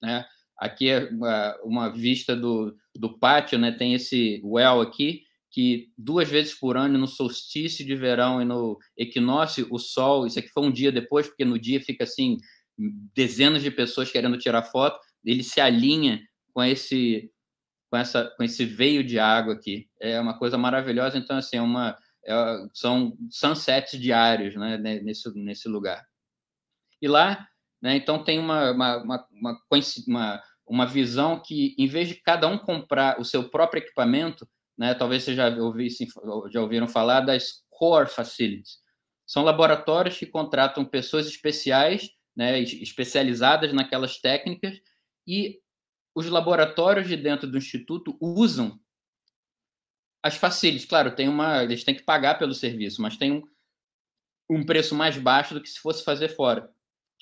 Né? Aqui é uma, é, uma vista do, do pátio, né? tem esse well aqui, que duas vezes por ano, no solstício de verão e no equinócio, o sol, isso aqui foi um dia depois, porque no dia fica assim, dezenas de pessoas querendo tirar foto, ele se alinha com esse com essa com esse veio de água aqui. É uma coisa maravilhosa, então assim, é uma é, são sunsets diários, né, nesse nesse lugar. E lá, né, então tem uma uma, uma, uma, uma uma visão que, em vez de cada um comprar o seu próprio equipamento, né? Talvez vocês já, ouvissem, já ouviram falar das core facilities. São laboratórios que contratam pessoas especiais, né, especializadas naquelas técnicas, e os laboratórios de dentro do instituto usam as facilities. Claro, tem uma, eles têm que pagar pelo serviço, mas tem um, um preço mais baixo do que se fosse fazer fora.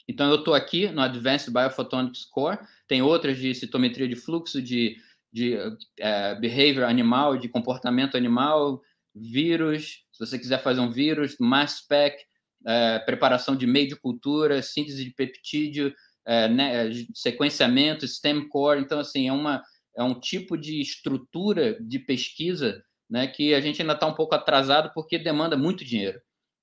Então, eu estou aqui no Advanced Biophotonics Core, tem outras de citometria de fluxo, de de é, behavior animal, de comportamento animal, vírus, se você quiser fazer um vírus, mass spec, é, preparação de meio de cultura, síntese de peptídeo, é, né, é, sequenciamento, stem core. Então, assim, é, uma, é um tipo de estrutura de pesquisa né, que a gente ainda está um pouco atrasado porque demanda muito dinheiro.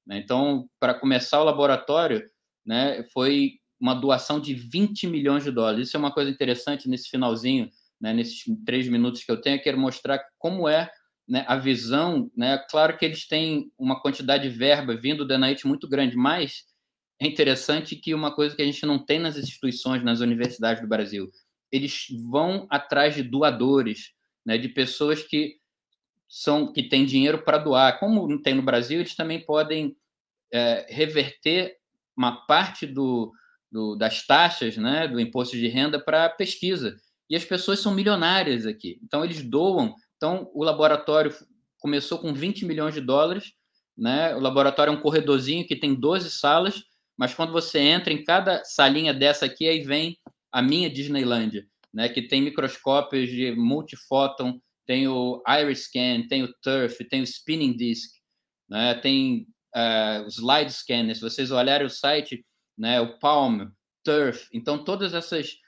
Né? Então, para começar o laboratório, né, foi uma doação de 20 milhões de dólares. Isso é uma coisa interessante nesse finalzinho né, nesses três minutos que eu tenho, eu quero mostrar como é né, a visão. Né? Claro que eles têm uma quantidade de verba vindo da NIT muito grande, mas é interessante que uma coisa que a gente não tem nas instituições, nas universidades do Brasil, eles vão atrás de doadores, né, de pessoas que são que têm dinheiro para doar. Como não tem no Brasil, eles também podem é, reverter uma parte do, do, das taxas, né, do imposto de renda para pesquisa e as pessoas são milionárias aqui. Então, eles doam. Então, o laboratório começou com 20 milhões de dólares. Né? O laboratório é um corredorzinho que tem 12 salas, mas quando você entra em cada salinha dessa aqui, aí vem a minha Disneylandia, né? que tem microscópios de multifóton, tem o IRIS-Scan, tem o TURF, tem o Spinning Disk, né? tem uh, o Slide Scanner. Se vocês olharem o site, né? o Palm, TURF, então todas essas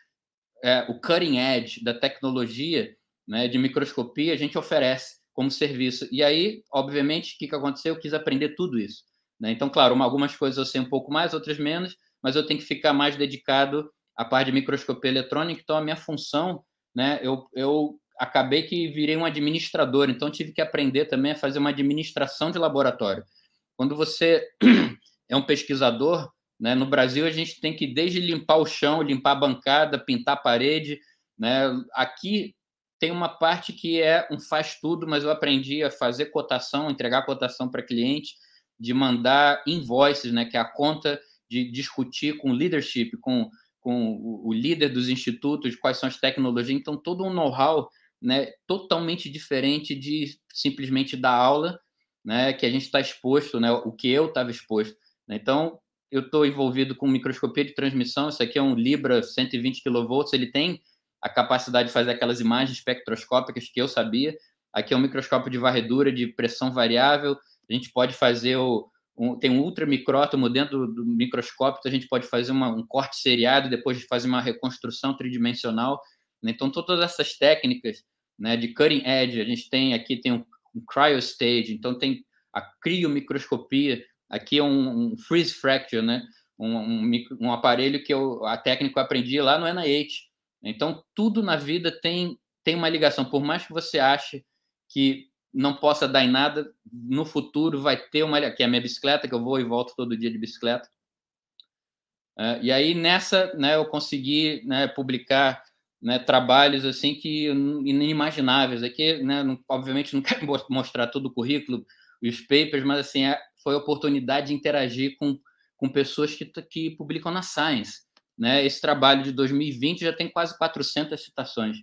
é, o cutting edge da tecnologia né, de microscopia a gente oferece como serviço. E aí, obviamente, o que, que aconteceu? Eu quis aprender tudo isso. Né? Então, claro, algumas coisas eu sei um pouco mais, outras menos, mas eu tenho que ficar mais dedicado à parte de microscopia eletrônica. Então, a minha função, né, eu, eu acabei que virei um administrador. Então, tive que aprender também a fazer uma administração de laboratório. Quando você é um pesquisador, né? No Brasil, a gente tem que desde limpar o chão, limpar a bancada, pintar a parede. Né? Aqui tem uma parte que é um faz tudo, mas eu aprendi a fazer cotação, entregar cotação para cliente, de mandar invoices, né? que é a conta de discutir com leadership, com, com o líder dos institutos, quais são as tecnologias. Então, todo um know-how né, totalmente diferente de simplesmente dar aula, né, que a gente está exposto, né, o que eu estava exposto. Né? Então, eu estou envolvido com microscopia de transmissão, isso aqui é um Libra 120 kV, ele tem a capacidade de fazer aquelas imagens espectroscópicas que eu sabia. Aqui é um microscópio de varredura de pressão variável, a gente pode fazer o, um, tem um ultramicrótomo dentro do, do microscópio, então a gente pode fazer uma, um corte seriado, depois de fazer uma reconstrução tridimensional. Né? Então, todas essas técnicas né, de cutting edge, a gente tem aqui tem um, um cryostage, então tem a criomicroscopia, aqui é um, um freeze fracture, né? Um, um, um, aparelho que eu, a técnica que eu aprendi lá no NIH. Então, tudo na vida tem, tem uma ligação. Por mais que você ache que não possa dar em nada, no futuro vai ter uma... Aqui é a minha bicicleta, que eu vou e volto todo dia de bicicleta. Uh, e aí, nessa, né, eu consegui né, publicar né, trabalhos assim que inimagináveis. Aqui, né, não, obviamente, não quero mostrar todo o currículo os papers, mas assim, é, foi a oportunidade de interagir com, com pessoas que, que publicam na Science. Né? Esse trabalho de 2020 já tem quase 400 citações.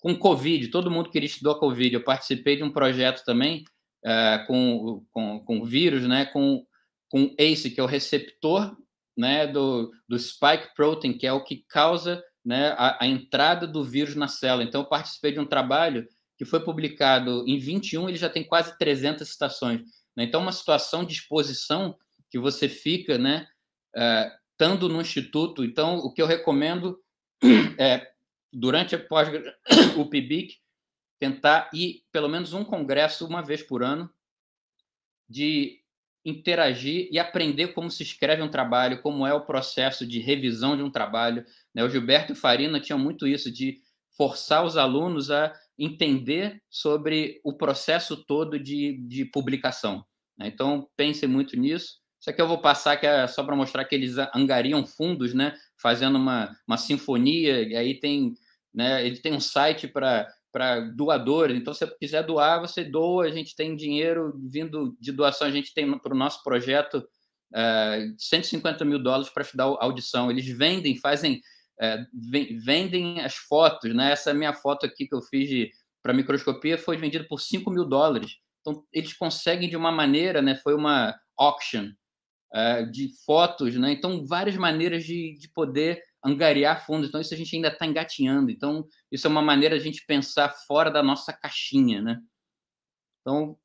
Com Covid, todo mundo queria estudar Covid. Eu participei de um projeto também é, com, com, com vírus, né? com, com ACE, que é o receptor né? do, do spike protein, que é o que causa né? a, a entrada do vírus na célula. Então, eu participei de um trabalho que foi publicado em 21, ele já tem quase 300 citações. Né? Então, uma situação de exposição que você fica, né, é, estando no instituto. Então, o que eu recomendo é, durante a pós o PIBIC, tentar ir pelo menos um congresso uma vez por ano de interagir e aprender como se escreve um trabalho, como é o processo de revisão de um trabalho. Né? O Gilberto Farina tinha muito isso de forçar os alunos a entender sobre o processo todo de, de publicação. Né? Então, pense muito nisso. Isso aqui eu vou passar que é só para mostrar que eles angariam fundos, né? fazendo uma, uma sinfonia, e aí tem, né, ele tem um site para para doadores. Então, se você quiser doar, você doa. A gente tem dinheiro vindo de doação. A gente tem para o nosso projeto uh, eh, 150 mil dólares para ajudar a audição. Eles vendem, fazem é, vendem as fotos, né? Essa minha foto aqui que eu fiz para microscopia foi vendida por 5 mil dólares. Então, eles conseguem de uma maneira, né? Foi uma auction é, de fotos, né? Então, várias maneiras de, de poder angariar fundos. Então, isso a gente ainda está engatinhando. Então, isso é uma maneira de a gente pensar fora da nossa caixinha, né? Então,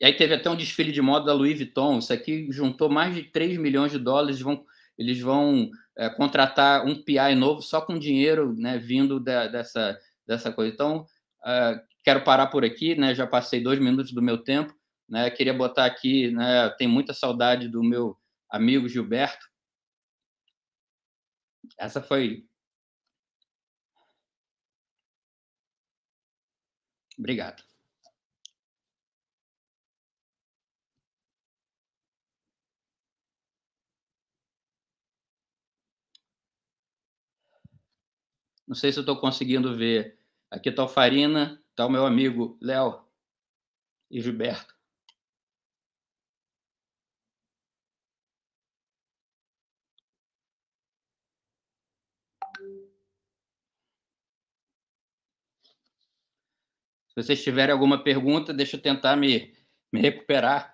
e aí teve até um desfile de moda da Louis Vuitton. Isso aqui juntou mais de 3 milhões de dólares. Vão, eles vão é, contratar um PI novo só com dinheiro né, vindo dessa, dessa coisa. Então, uh, quero parar por aqui, né, já passei dois minutos do meu tempo. Né, queria botar aqui, né, tem muita saudade do meu amigo Gilberto. Essa foi. Obrigado. Não sei se eu estou conseguindo ver. Aqui está o Farina, está o meu amigo Léo e Gilberto. Se vocês tiverem alguma pergunta, deixa eu tentar me, me recuperar.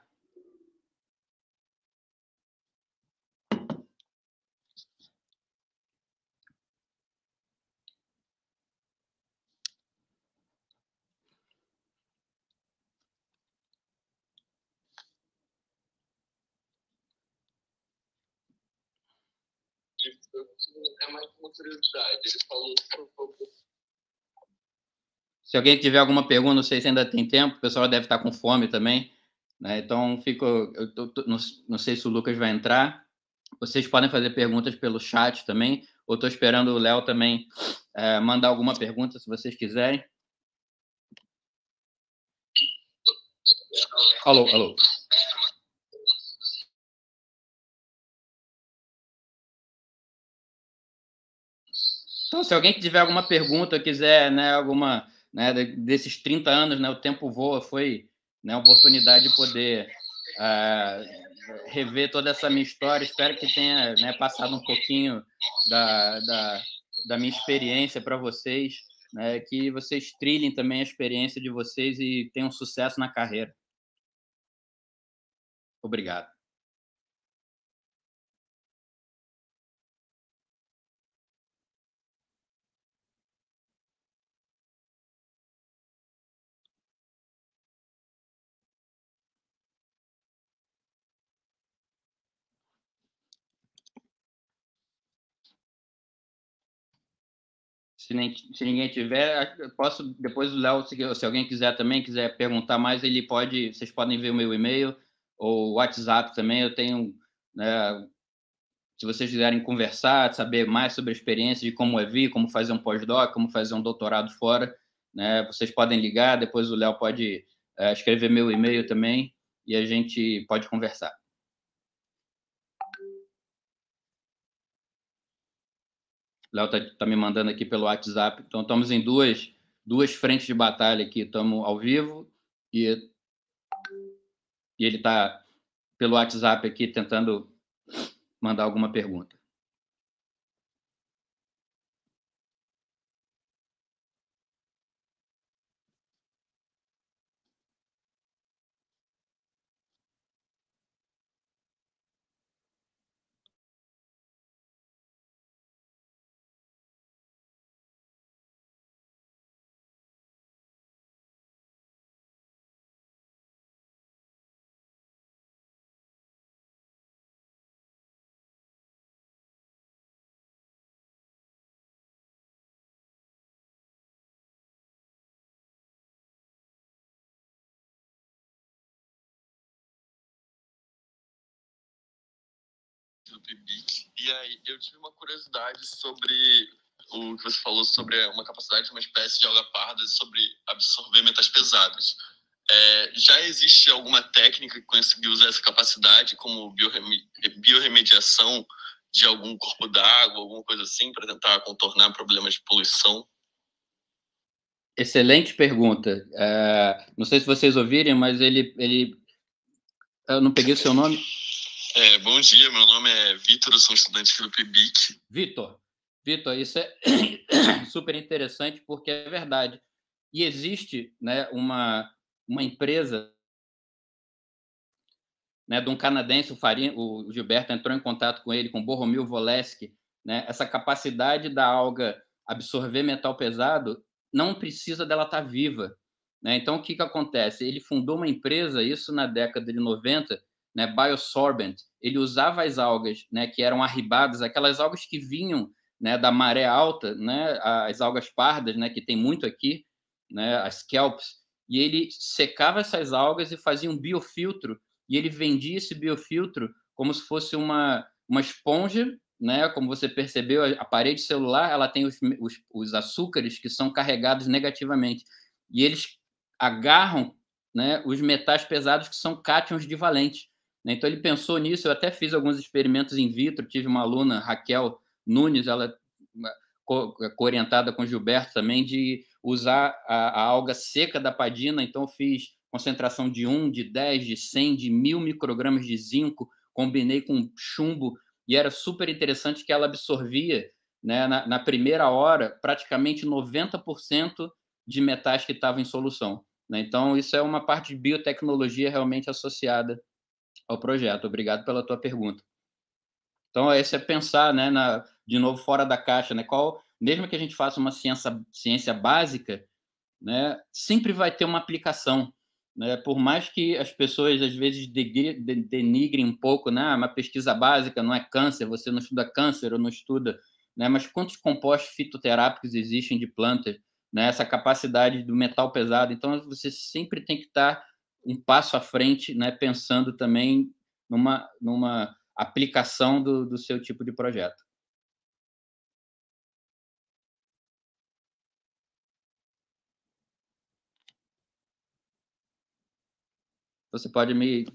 curiosidade. Ele falou Se alguém tiver alguma pergunta, não sei se ainda tem tempo, o pessoal deve estar com fome também. Né? Então, fico, eu tô, tô, não, não sei se o Lucas vai entrar. Vocês podem fazer perguntas pelo chat também, ou estou esperando o Léo também é, mandar alguma pergunta, se vocês quiserem. Alô, alô. Então, se alguém tiver alguma pergunta, quiser, né, alguma, né, desses 30 anos, né, o tempo voa, foi, né, oportunidade de poder uh, rever toda essa minha história. Espero que tenha, né, passado um pouquinho da, da, da minha experiência para vocês, né, que vocês trilhem também a experiência de vocês e tenham sucesso na carreira. Obrigado. Se, nem, se ninguém tiver, posso depois o Léo, se, se, alguém quiser também, quiser perguntar mais, ele pode, vocês podem ver o meu e-mail ou o WhatsApp também. Eu tenho, né, se vocês quiserem conversar, saber mais sobre a experiência de como é vir, como fazer um pós-doc, como fazer um doutorado fora, né, vocês podem ligar. Depois o Léo pode é, escrever meu e-mail também e a gente pode conversar. Léo está tá me mandando aqui pelo WhatsApp. Então, estamos em duas, duas frentes de batalha aqui. Estamos ao vivo e, e ele está pelo WhatsApp aqui tentando mandar alguma pergunta. e aí eu tive uma curiosidade sobre o que você falou sobre uma capacidade de uma espécie de alga parda sobre absorver metais pesados. É, já existe alguma técnica que conseguiu usar essa capacidade, como biorremedi biorremediação de algum corpo d'água, alguma coisa assim, para tentar contornar problemas de poluição? Excelente pergunta. É, não sei se vocês ouvirem, mas ele, ele. Eu não peguei o seu nome. É, bom dia, meu nome é Vitor, sou estudante do PIBIC. Vitor, Vitor, isso é super interessante porque é verdade. E existe né, uma, uma empresa né, de um canadense, o, Farin, o Gilberto entrou em contato com ele, com Borromil Voleski, né, essa capacidade da alga absorver metal pesado não precisa dela estar tá viva. Né? Então, o que, que acontece? Ele fundou uma empresa, isso na década de 90, né, biosorbent, ele usava as algas né, que eram arribadas, aquelas algas que vinham né, da maré alta, né, as algas pardas, né, que tem muito aqui, né, as kelps, e ele secava essas algas e fazia um biofiltro, e ele vendia esse biofiltro como se fosse uma, uma esponja, né, como você percebeu, a parede celular ela tem os, os, os açúcares que são carregados negativamente, e eles agarram né, os metais pesados que são cátions de valente né? Então ele pensou nisso, eu até fiz alguns experimentos in vitro, tive uma aluna, Raquel Nunes, ela é é, orientada com Gilberto também, de usar a, a alga seca da padina, então fiz concentração de 1, de 10, de 100, de 1.000 microgramas de zinco, combinei com chumbo, e era super interessante que ela absorvia, né, na, na primeira hora, praticamente 90% de metais que estavam em solução. Né? Então, isso é uma parte de biotecnologia realmente associada ao projeto. Obrigado pela tua pergunta. Então, é esse é pensar, né, na, de novo, fora da caixa, né? Qual, mesmo que a gente faça uma ciência, ciência básica, né, sempre vai ter uma aplicação. Né? Por mais que as pessoas, às vezes, denigrem um pouco, né? Ah, uma pesquisa básica não é câncer, você não estuda câncer ou não estuda, né? Mas quantos compostos fitoterápicos existem de plantas? Né? Essa capacidade do metal pesado. Então, você sempre tem que estar um passo à frente, né, pensando também numa, numa aplicação do, do seu tipo de projeto. Você pode me,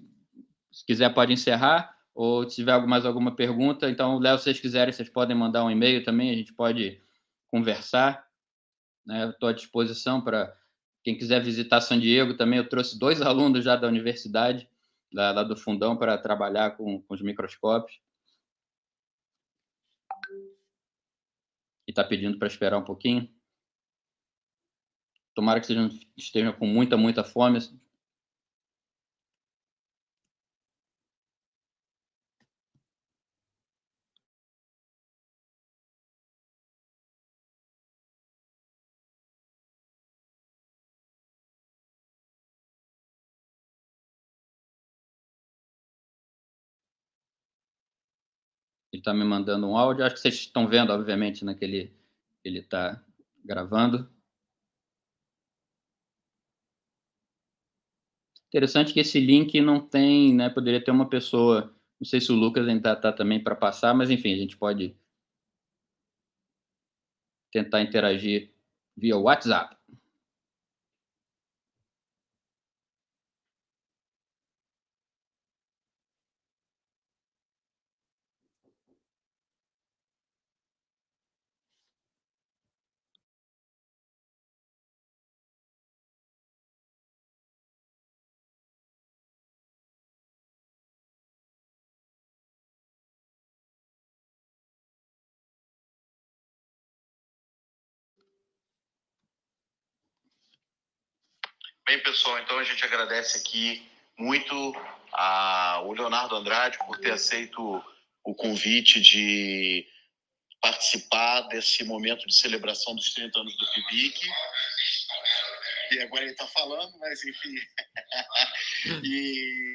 se quiser, pode encerrar, ou se tiver mais alguma pergunta, então, Léo, se vocês quiserem, vocês podem mandar um e-mail também, a gente pode conversar. Né? Estou à disposição para quem quiser visitar San Diego também, eu trouxe dois alunos já da universidade, lá, lá do fundão, para trabalhar com, com os microscópios. E está pedindo para esperar um pouquinho. Tomara que vocês não estejam com muita, muita fome. está me mandando um áudio. Acho que vocês estão vendo, obviamente, naquele né, ele está gravando. Interessante que esse link não tem, né? Poderia ter uma pessoa, não sei se o Lucas ainda está também para passar, mas enfim, a gente pode tentar interagir via WhatsApp. Bem, pessoal, então a gente agradece aqui muito a, o Leonardo Andrade por ter aceito o convite de participar desse momento de celebração dos 30 anos do PIBIC. E agora ele está falando, mas enfim. e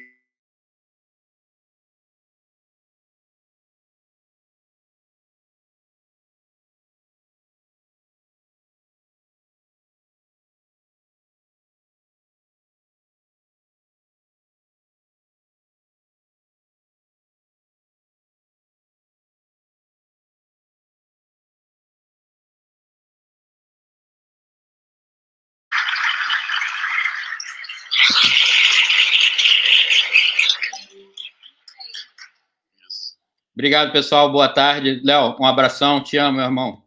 Obrigado, pessoal. Boa tarde. Léo, um abração. Te amo, meu irmão.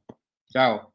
Tchau.